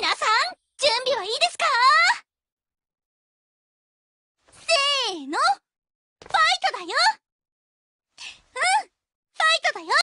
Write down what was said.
皆さん、準備はいいですかせーの、ファイトだよ